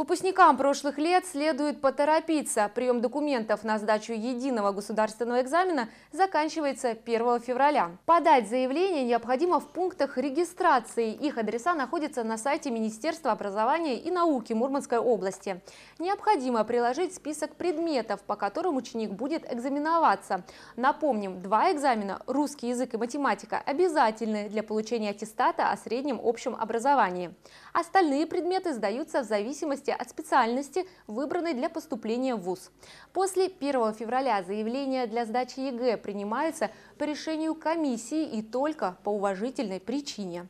Выпускникам прошлых лет следует поторопиться. Прием документов на сдачу единого государственного экзамена заканчивается 1 февраля. Подать заявление необходимо в пунктах регистрации. Их адреса находятся на сайте Министерства образования и науки Мурманской области. Необходимо приложить список предметов, по которым ученик будет экзаменоваться. Напомним, два экзамена – русский язык и математика – обязательны для получения аттестата о среднем общем образовании. Остальные предметы сдаются в зависимости зависимости от специальности, выбранной для поступления в ВУЗ. После 1 февраля заявление для сдачи ЕГЭ принимается по решению комиссии и только по уважительной причине.